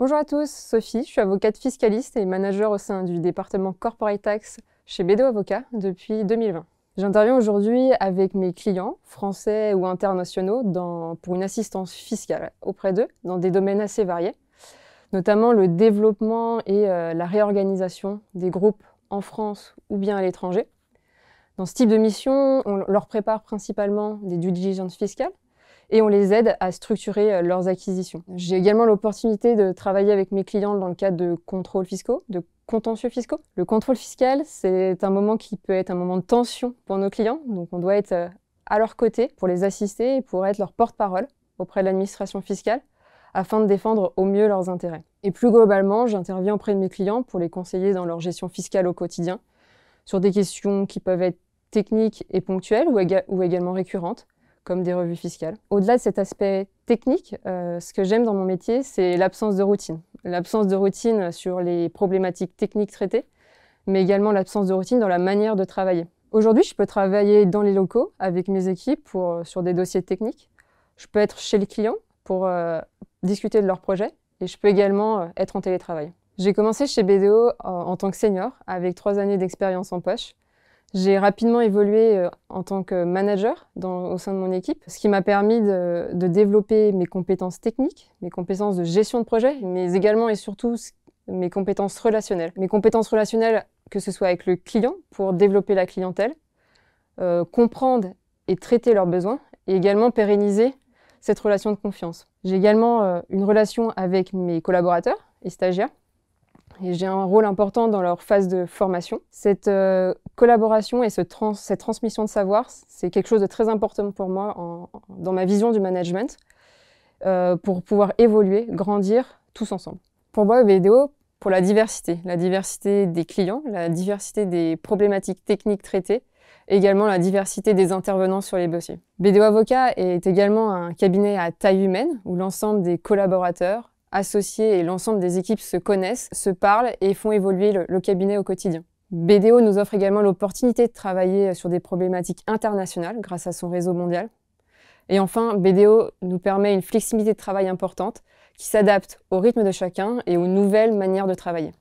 Bonjour à tous, Sophie, je suis avocate fiscaliste et manager au sein du département Corporate Tax chez BDO Avocat depuis 2020. J'interviens aujourd'hui avec mes clients, français ou internationaux, pour une assistance fiscale auprès d'eux dans des domaines assez variés, notamment le développement et euh, la réorganisation des groupes en France ou bien à l'étranger. Dans ce type de mission, on leur prépare principalement des due diligence fiscales, et on les aide à structurer euh, leurs acquisitions. J'ai également l'opportunité de travailler avec mes clients dans le cadre de contrôles fiscaux, de contentieux fiscaux. Le contrôle fiscal, c'est un moment qui peut être un moment de tension pour nos clients, donc on doit être euh, à leur côté pour les assister et pour être leur porte-parole auprès de l'administration fiscale afin de défendre au mieux leurs intérêts. Et plus globalement, j'interviens auprès de mes clients pour les conseiller dans leur gestion fiscale au quotidien sur des questions qui peuvent être techniques et ponctuelles ou, également récurrentes, comme des revues fiscales. Au-delà de cet aspect technique, euh, ce que j'aime dans mon métier, c'est l'absence de routine. L'absence de routine sur les problématiques techniques traitées, mais également l'absence de routine dans la manière de travailler. Aujourd'hui, je peux travailler dans les locaux avec mes équipes pour, euh, sur des dossiers techniques. Je peux être chez les clients pour euh, discuter de leurs projets et je peux également être en télétravail. J'ai commencé chez BDO en tant que senior avec trois années d'expérience en poche. J'ai rapidement évolué euh, en tant que manager au sein de mon équipe, ce qui m'a permis de, développer mes compétences techniques, mes compétences de gestion de projet, mais également et surtout mes compétences relationnelles. Mes compétences relationnelles, que ce soit avec le client, pour développer la clientèle, euh, comprendre et traiter leurs besoins, et également pérenniser cette relation de confiance. J'ai également euh, une relation avec mes collaborateurs et stagiaires, et j'ai un rôle important dans leur phase de formation. Cette euh, collaboration et cette transmission de savoir, c'est quelque chose de très important pour moi dans ma vision du management euh, pour pouvoir évoluer, grandir tous ensemble. Pour moi, BDO, pour la diversité, la diversité des clients, la diversité des problématiques techniques traitées, également la diversité des intervenants sur les dossiers. BDO Avocat est également un cabinet à taille humaine où l'ensemble des collaborateurs, associés et l'ensemble des équipes se connaissent, se parlent et font évoluer le, le cabinet au quotidien. BDO nous offre également l'opportunité de travailler sur des problématiques internationales grâce à son réseau mondial. Et enfin, BDO nous permet une flexibilité de travail importante qui s'adapte au rythme de chacun et aux nouvelles manières de travailler.